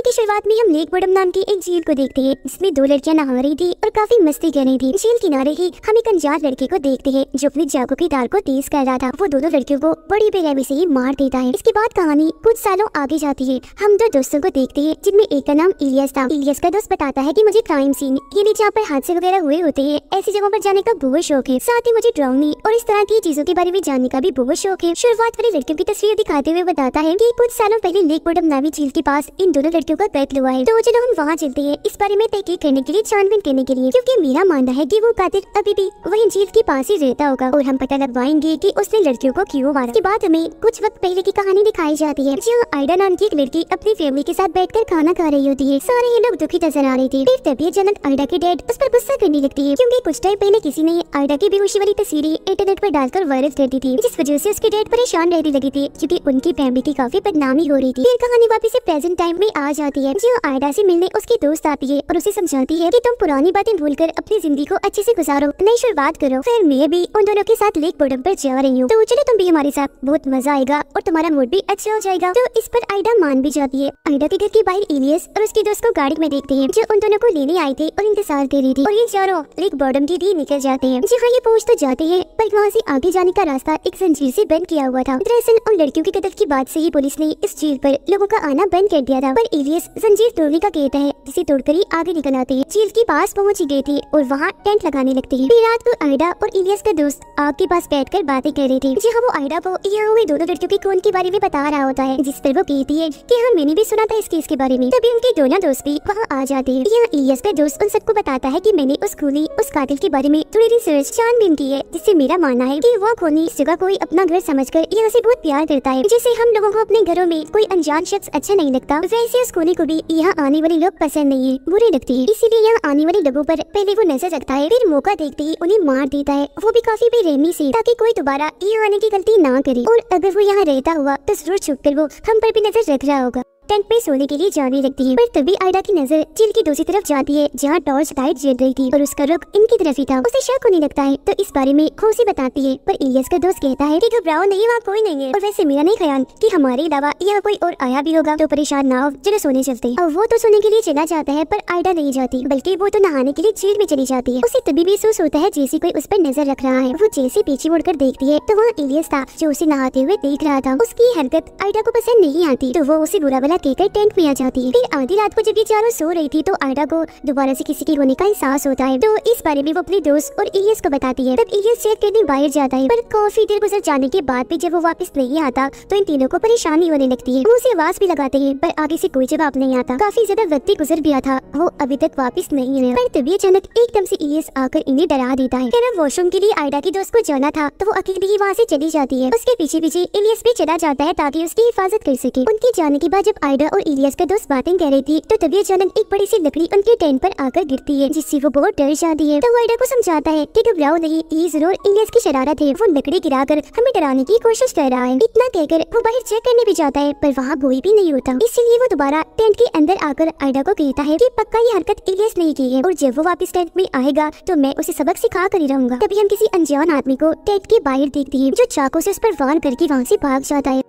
कहानी की शुरुआत में हम लेक बोडम नाम की एक झील को देखते हैं जिसमें दो लड़कियां नहा रही थी और काफी मस्ती कर रही थी झील किनारे ही हम एक अनजान लड़के को देखते हैं जो अपनी जागो की दाल को तेज कर रहा था वो दोनों लड़कियों को बड़ी बेरहमी से ही मार देता है इसके बाद कहानी कुछ सालों आगे जाती है हम दो दोस्तों को देखते हैं जिनमें एक का नाम इलियस था इलियस का दोस्त बताता है की मुझे क्राइम सीन यानी जहाँ पर हादसे वगैरह हुए होते हैं ऐसी जगहों पर जाने का बहुत शौक है साथ ही मुझे ड्राउंगी और इस तरह की चीजों के बारे में जानने का भी बहुत शौक है शुरुआत वाली लड़कियों की तस्वीर दिखाते हुए बताता है की कुछ सालों पहले लेक बोडम नावी झील के पास इन दोनों के ऊपर बैठ हुआ है तो चलो हम वहाँ चलते हैं इस बारे में तहकीक करने के लिए छानबीन करने के लिए क्योंकि मेरा मानना है कि वो कातिल अभी भी वही झील के पास ही रहता होगा और हम पता लगवाएंगे कि उसने लड़कियों को क्यों मारा के बाद हमें कुछ वक्त पहले की कहानी दिखाई जाती है जो आयडा नाम की एक लड़की अपनी फैमिली के साथ कर खाना खा रही होती है सारे ही लोग दुखी नजर आ रहे थे फिर तभी अचानक आयडा की डेड उस पर गुस्सा करने लगती है क्यूँकी कुछ टाइम पहले किसी ने आयडा की बेहोशी वाली तस्वीरें इंटरनेट पर डालकर वायरल कर दी थी जिस वजह से उसकी डेड परेशान रहने लगी थी क्यूँकी उनकी फैमिली की काफी बदनामी हो रही थी फिर कहानी वापसी ऐसी प्रेजेंट टाइम में आज जाती है जो आयडा से मिलने उसकी दोस्त आती है और उसे समझाती है कि तुम पुरानी बातें भूलकर अपनी जिंदगी को अच्छे से गुजारो नई शुरुआत करो फिर मैं भी उन दोनों के साथ लेक बोर्डम आरोप जा रही हूँ तो चलो तुम भी हमारे साथ बहुत मजा आएगा और तुम्हारा मूड भी अच्छा हो जाएगा तो इस पर आइडा मान भी जाती है आइडा के घर के बाहर एलियस और उसके दोस्त को गाड़ी में देखते हैं जो उन दोनों को लेने आए थे और इंतजार कर रही थी और ये चारों लेक बॉर्डम के लिए निकल जाते हैं जी हाँ ये पहुँच तो जाते हैं पर वहाँ ऐसी आगे जाने का रास्ता एक जंजीर ऐसी बंद किया हुआ था दरअसल उन लड़कियों की कदर की बात ऐसी ही पुलिस ने इस झील आरोप लोगों का आना बंद कर दिया था पर टीवीएस जंजीर तोड़ने का कहता है जिसे तोड़कर ही आगे निकल आते हैं चील के पास ही गए थे और वहाँ टेंट लगाने लगते हैं फिर रात को आयडा और इलियस का दोस्त आग के पास बैठ कर बातें कर रहे थे जहाँ वो आयडा को यहाँ हुए दोनों लड़कियों के खून के बारे में बता रहा होता है जिस पर वो कहती है की हाँ मैंने भी सुना था इस केस के बारे में तभी उनके दोनों दोस्त भी वहाँ आ जाते हैं यहाँ इलियस का दोस्त उन सबको बताता है की मैंने उस खूनी उस कातिल के बारे में थोड़ी रिसर्च छानबीन की है जिससे मेरा मानना है की वो खूनी सुगा कोई अपना घर समझ कर यहाँ ऐसी बहुत प्यार करता है जिसे हम लोगों को अपने घरों में कोई अनजान शख्स अच्छा नहीं लगता वैसे उसको होने को भी यहाँ आने वाले लोग पसंद नहीं है बुरे लगते है इसीलिए यहाँ आने वाले लोगों पर पहले वो नजर रखता है फिर मौका देखते ही उन्हें मार देता है वो भी काफी बेरहमी से ताकि कोई दोबारा यहाँ आने की गलती ना करे और अगर वो यहाँ रहता हुआ तो जरूर छुप कर वो हम पर भी नजर रख रहा होगा टेंट में सोने के लिए जाने लगती रखती है पर तभी आयडा की नजर झील की दूसरी तरफ जाती है जहाँ टॉर्च लाइट जल रही थी और उसका रुख इनकी तरफ ही था उसे शक होने लगता है तो इस बारे में खोसी बताती है पर इलियस का दोस्त कहता है की घबराओ नहीं वहाँ कोई नहीं है और वैसे मेरा नहीं ख्याल की हमारे अलावा यहाँ कोई और आया भी होगा तो परेशान ना हो चलो सोने चलते और वो तो सोने के लिए चला जाता है पर आयडा नहीं जाती बल्कि वो तो नहाने के लिए झील में चली जाती है उसे तभी भी महसूस होता है जैसे कोई उस पर नजर रख रहा है वो जैसे पीछे मुड़कर देखती है तो वहाँ इलियस था जो उसे नहाते हुए देख रहा था उसकी हरकत आयडा को पसंद नहीं आती तो वो उसे बुरा भला कहकर टेंट में आ जाती है फिर आधी रात को जब ये चारों सो रही थी तो आयडा को दोबारा से किसी के होने का एहसास होता है तो इस बारे में वो अपने दोस्त और इलियस को बताती है तब इलियस चेक करने बाहर जाता है पर काफी देर गुजर जाने के बाद भी जब वो वापस नहीं आता तो इन तीनों को परेशानी होने लगती है वो उसे आवाज भी लगाते हैं पर आगे से कोई जवाब नहीं आता काफी ज्यादा वक्त गुजर गया था वो अभी तक वापस नहीं आया पर तभी अचानक एकदम से ईएस आकर इन्हें डरा देता है कहना वॉशरूम के लिए आयडा के दोस्त को जाना था तो वो अकेले ही वहाँ से चली जाती है उसके पीछे पीछे इलियस भी चला जाता है ताकि उसकी हिफाजत कर सके उनके जाने के बाद जब स्पाइडर और इलियस का दोस्त बातें कह रही थी तो तभी अचानक एक बड़ी सी लकड़ी उनके टेंट पर आकर गिरती है जिससे वो बहुत डर जाती है तो वाइडर को समझाता है कि घबराओ नहीं ये जरूर इलियस की शरारत है वो लकड़ी गिरा कर हमें डराने की कोशिश कर रहा है इतना कहकर वो बाहर चेक करने भी जाता है पर वहाँ कोई भी नहीं होता इसीलिए वो दोबारा टेंट के अंदर आकर आयडा को कहता है की पक्का ये हरकत इलियस नहीं की है और जब वो वापस टेंट में आएगा तो मैं उसे सबक सिखा कर ही रहूंगा तभी हम किसी अनजान आदमी को टेंट के बाहर देखते हैं जो चाकू से उस पर वार करके वहाँ से भाग जाता है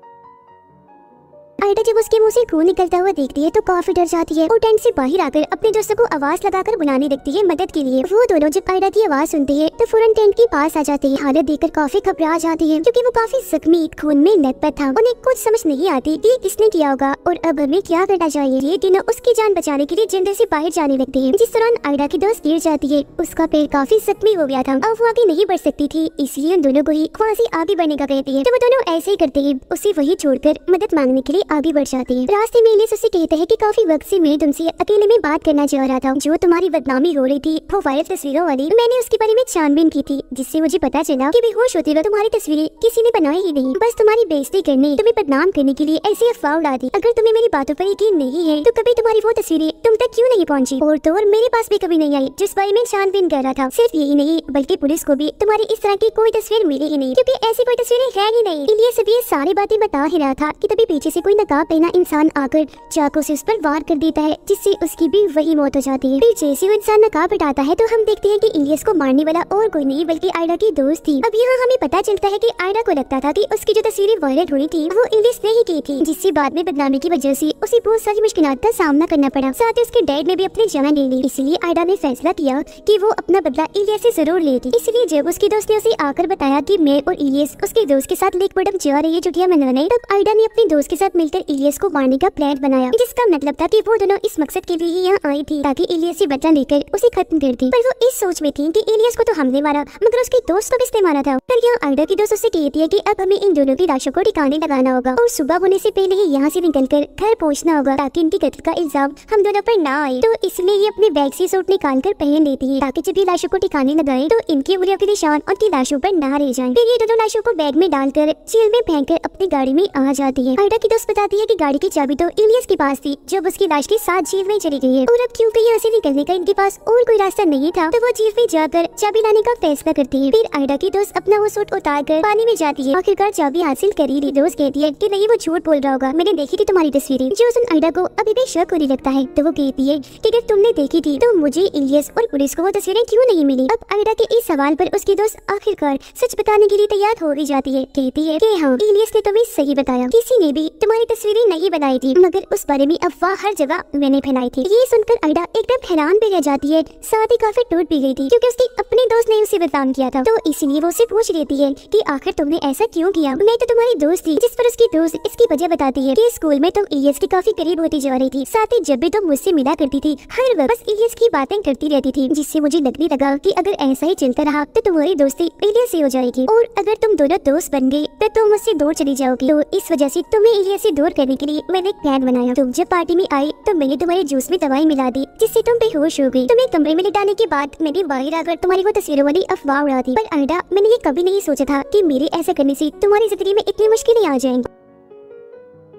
आयडा जब उसके मुंह से खून निकलता हुआ देखती है तो काफी डर जाती है और टेंट से बाहर आकर अपने दोस्तों को आवाज लगाकर बुलाने लगती है मदद के लिए वो दोनों जब आयडा की आवाज सुनते हैं तो फौरन टेंट के पास आ जाती है हालत देखकर काफी घबरा जाती है क्योंकि वो काफी जख्मी खून में पर था उन्हें कुछ समझ नहीं आती कि किसने किया होगा और अब हमें क्या करना चाहिए ये दिनों उसकी जान बचाने के लिए जंगल से बाहर जाने लगते है जिस दौरान आयडा की दोस्त गिर जाती है उसका पैर काफी जख्मी हो गया था अब वो आगे नहीं बढ़ सकती थी इसलिए उन दोनों को ही वहाँ से आगे बढ़ने का कहती है तो वो दोनों ऐसे ही करते हैं उसे वही छोड़कर मदद मांगने के लिए आगे बढ़ जाती है रास्ते में एलिस उसे कहते हैं कि काफी वक्त से मैं तुमसे अकेले में बात करना चाह रहा था जो तुम्हारी बदनामी हो रही थी वो वायरल तस्वीरों वाली मैंने उसके बारे में छानबीन की थी जिससे मुझे पता चला की बेहोश होते वक्त तुम्हारी तस्वीरें किसी ने बनाई ही नहीं बस तुम्हारी बेइज्जती करने तुम्हें बदनाम करने के लिए ऐसी अफवाह उड़ा दी अगर तुम्हें मेरी बातों पर यकीन नहीं है तो कभी तुम्हारी वो तस्वीरें तुम तक क्यूँ नहीं पहुँची और तो और मेरे पास भी कभी नहीं आई जिस बारे में छानबीन कर रहा था सिर्फ यही नहीं बल्कि पुलिस को भी तुम्हारी इस तरह की कोई तस्वीर मिली ही नहीं क्यूँकी ऐसी कोई तस्वीरें है ही नहीं इसलिए सभी सारी बातें बता ही रहा था की तभी पीछे ऐसी कोई नकाब पहना इंसान आकर चाकू से उस पर वार कर देता है जिससे उसकी भी वही मौत हो जाती है फिर जैसे वो इंसान नकाब हटाता है तो हम देखते हैं कि इलियस को मारने वाला और कोई नहीं बल्कि आयरा की दोस्त थी अब यहाँ हमें पता चलता है कि आयरा को लगता था कि उसकी जो तस्वीरें वायरल होनी थी वो इलियस ने ही की थी जिससे बाद में बदनामी की वजह से उसे बहुत सारी मुश्किल का सामना करना पड़ा साथ ही उसके डैड ने भी अपनी जमा ले ली इसलिए आयरा ने फैसला किया की वो अपना बदला इलियस ऐसी जरूर लेगी इसलिए जब उसके दोस्त ने उसे आकर बताया की मैं और इलियस उसके दोस्त के साथ लेक बडम जा रही है जुटिया मनवाने तब आयरा ने अपने दोस्त के साथ मिल मिलकर इलियस को मारने का प्लान बनाया जिसका मतलब था कि वो दोनों इस मकसद के लिए ही यहाँ आई थी ताकि इलियस से बच्चा लेकर उसे खत्म कर दी पर वो इस सोच में थी कि इलियस को तो हमने मारा मगर उसके दोस्त को किसने मारा था पर यहाँ आइडा की दोस्त उससे कहती है की अब हमें इन दोनों की लाशों को ठिकाने लगाना होगा और सुबह होने से पहले ही यहाँ से कर घर पहुँचना होगा ताकि इनकी कत्ल का इल्जाम हम दोनों पर न आए तो इसलिए ये अपने बैग से सूट निकाल कर पहन लेती है ताकि जब ये लाशों को ठिकाने लगाए तो इनकी उंगलियों के निशान उनकी लाशों पर ना रह जाए फिर ये दोनों लाशों को बैग में डालकर जेल में फेंक कर अपनी गाड़ी में आ जाती है आइडा की दोस्त बताती है कि गाड़ी की चाबी तो इलियस के पास थी जब उसकी लाश की साथ जीव में चली गई है और अब क्योंकि यहाँ से निकलने का इनके पास और कोई रास्ता नहीं था तो वो जीव में जाकर चाबी लाने का फैसला करती है फिर आयडा की दोस्त अपना वो सूट उतार कर पानी में जाती है आखिरकार चाबी हासिल करी रही दोस्त कहती है की नहीं वो झूठ बोल रहा होगा मैंने देखी थी तुम्हारी तस्वीरें जो उस आयडा को अभी भी शक होने लगता है तो वो कहती है की अगर तुमने देखी थी तो मुझे इलियस और पुलिस को वो तस्वीरें क्यूँ नहीं मिली अब आयडा के इस सवाल आरोप उसकी दोस्त आखिरकार सच बताने के लिए तैयार हो गई जाती है कहती है की हाँ इलियस ने तुम्हें सही बताया किसी ने भी तुम्हारी तस्वीरें नहीं बनाई थी मगर उस बारे में अफवाह हर जगह मैंने फैलाई थी ये सुनकर आयडा एकदम हैरान भी रह जाती है साथ ही काफी टूट भी गई थी क्योंकि उसके अपने दोस्त ने उसे बदनाम किया था तो इसीलिए वो उसे पूछ लेती है कि आखिर तुमने ऐसा क्यों किया मैं तो तुम्हारी दोस्त थी जिस पर उसकी दोस्त इसकी वजह बताती है कि स्कूल में तुम इलियस के काफी करीब होती जा रही थी साथ ही जब भी तुम मुझसे मिला करती थी हर वक्त बस इलियस की बातें करती रहती थी जिससे मुझे लगने लगा की अगर ऐसा ही चलता रहा तो तुम्हारी दोस्ती इलियस ऐसी हो जाएगी और अगर तुम दोनों दोस्त बन गयी तो तुम मुझसे दूर चली जाओगी तो इस वजह ऐसी तुम्हें इलियस ऐसी दूर करने के लिए मैंने एक प्लान बनाया तुम जब पार्टी में आई तो मैंने तुम्हारे जूस में दवाई मिला दी जिससे तुम बेहोश हो गई तुम्हें कमरे में लिटाने के बाद मैंने बाहर आकर तुम्हारी वो तस्वीरों वाली अफवाह उड़ा दी पर अल्डा मैंने ये कभी नहीं सोचा था की मेरे ऐसा करने ऐसी तुम्हारी जिंदगी में इतनी मुश्किलें आ जाएंगी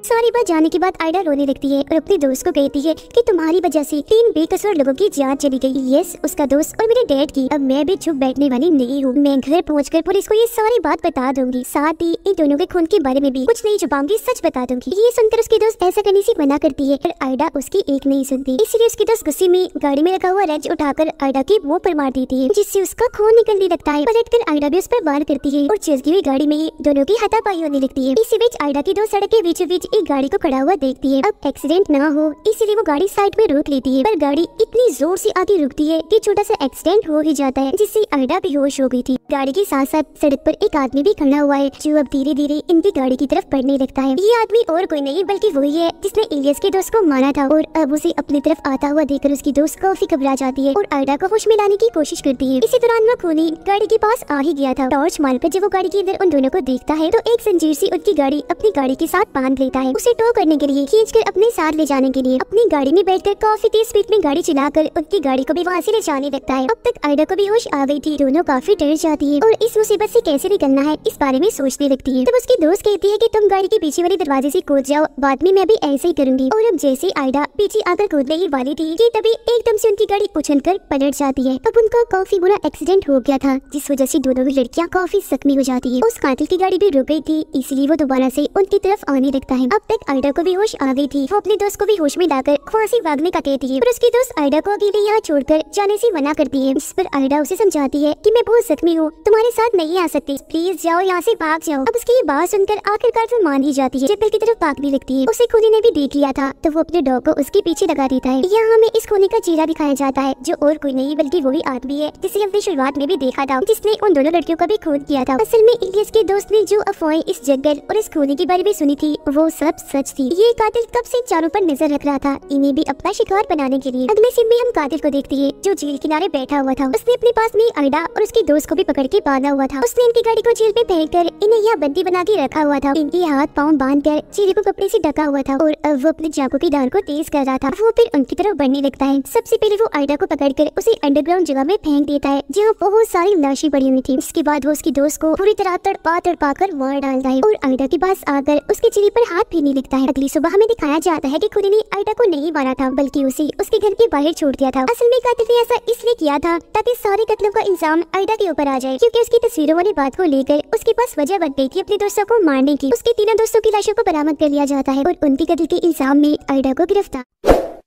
सारी बात जाने के बाद आइडा रोने लगती है और अपने दोस्त को कहती है कि तुम्हारी वजह से तीन बेकसूर लोगों की जान चली गई यस उसका दोस्त और मेरे डैड की अब मैं भी चुप बैठने वाली नहीं हूँ मैं घर पहुँच कर पुलिस को ये सारी बात बता दूंगी साथ ही इन दोनों के खून के बारे में भी कुछ नहीं छुपाऊंगी सच बता दूंगी ये सुनकर उसके दोस्त ऐसा करने ऐसी मना करती है पर आइडा उसकी एक नहीं सुनती इसलिए उसके दोस्त गुस्से में गाड़ी में रखा हुआ उठा उठाकर आइडा की मुँह पर मार देती है जिससे उसका खून निकलने लगता है पलट कर आइडा भी उस पर वार करती है और चलती हुई गाड़ी में दोनों की हाथापाई होने लगती है इसी बीच आइडा की दो सड़क के बीचों बीच एक गाड़ी को खड़ा हुआ देखती है अब एक्सीडेंट ना हो इसीलिए वो गाड़ी साइड में रोक लेती है पर गाड़ी इतनी जोर से आती रुकती है कि छोटा सा एक्सीडेंट हो ही जाता है जिससे भी होश हो गई थी गाड़ी के साथ साथ सड़क पर एक आदमी भी खड़ा हुआ है जो अब धीरे धीरे इनकी गाड़ी की तरफ बढ़ने लगता है ये आदमी और कोई नहीं बल्कि वही है जिसने इलियस के दोस्त को मारा था और अब उसे अपनी तरफ आता हुआ देखकर उसकी दोस्त काफी घबरा जाती है और अरडा को होश मिलाने की कोशिश करती है इसी दौरान वो खूनी गाड़ी के पास आ ही गया था टॉर्च मार पर जब वो गाड़ी के अंदर उन दोनों को देखता है तो एक जंजीर से उनकी गाड़ी अपनी गाड़ी के साथ बांध लेता है है उसे टो करने के लिए खींच कर अपने साथ ले जाने के लिए अपनी गाड़ी में बैठकर काफी तेज स्पीड में गाड़ी चलाकर उनकी गाड़ी को भी वहाँ ऐसी ले जाने लगता है अब तक आयडा को भी होश आ गई थी दोनों काफी डर जाती है और इस मुसीबत ऐसी कैसे निकलना है इस बारे में सोचने लगती है तब उसकी दोस्त कहती है की तुम गाड़ी के पीछे वाले दरवाजे ऐसी कूद जाओ बाद में मैं भी ऐसे ही करूंगी और अब जैसे आयडा पीछे आकर कूदने ही वाली थी की तभी एकदम ऐसी उनकी गाड़ी उछल कर पलट जाती है अब उनका काफी बुरा एक्सीडेंट हो गया था जिस वजह ऐसी दोनों की लड़कियाँ काफी जख्मी हो जाती है उस कातिल की गाड़ी भी रुक गई थी इसीलिए वो दोबारा से उनकी तरफ आने लगता है अब तक आइडा को भी होश आ गई थी वो अपने दोस्त को भी होश में लाकर फांसी भागने का कहती है पर उसकी दोस्त आइडा को अकेले यहाँ छोड़कर जाने से मना करती है इस पर आइडा उसे समझाती है कि मैं बहुत जख्मी हूँ तुम्हारे साथ नहीं आ सकती प्लीज जाओ यहाँ से भाग जाओ अब उसकी ये बात सुनकर आखिरकार वो मान ही जाती है जब की तरफ भागने लगती है उसे खूनी ने भी देख लिया था तो वो अपने डॉग को उसके पीछे लगा देता है यहाँ हमें इस खूनी का चेहरा दिखाया जाता है जो और कोई नहीं बल्कि वही आदमी है जिसे हमने शुरुआत में भी देखा था जिसने उन दोनों लड़कियों का भी खून किया था असल में इलियस के दोस्त ने जो अफवाहें इस जंगल और इस खूनी के बारे में सुनी थी वो सब सच थी ये कातिल कब से चारों पर नजर रख रहा था इन्हें भी अपना शिकार बनाने के लिए अगले सिंह में हम कातिल को देखते हैं जो झील किनारे बैठा हुआ था उसने अपने पास में अरडा और उसके दोस्त को भी पकड़ के बांधा हुआ था उसने इनकी गाड़ी को झील में फेंक कर इन्हें यहाँ बंदी बना के रखा हुआ था इनके हाथ पाँव बांध कर झील को कपड़े ऐसी ढका हुआ था और अब वो अपने चाकू की धार को तेज कर रहा था वो फिर उनकी तरफ बढ़ने लगता है सबसे पहले वो अरडा को पकड़ कर उसे अंडरग्राउंड जगह में फेंक देता है जहाँ बहुत सारी लाशी पड़ी हुई थी इसके बाद वो उसकी दोस्त को पूरी तरह तड़पा तड़पा कर मार डालता है और अंडा के पास आकर उसके चिड़ी पर हाथ भी नहीं दिखता है अगली सुबह हमें दिखाया जाता है कि खुदी ने आइटा को नहीं मारा था बल्कि उसे उसके घर के बाहर छोड़ दिया था असल में कातिल ने ऐसा इसलिए किया था ताकि सारे कत्लों का इंजाम आइडा के ऊपर आ जाए क्यूँकी उसकी तस्वीरों वाली बात को लेकर उसके पास वजह बन गई थी अपने दोस्तों को मारने की उसके तीनों दोस्तों की लाशों को बरामद कर लिया जाता है और उनके कत्ल के इल्जाम में आइडा को गिरफ्तार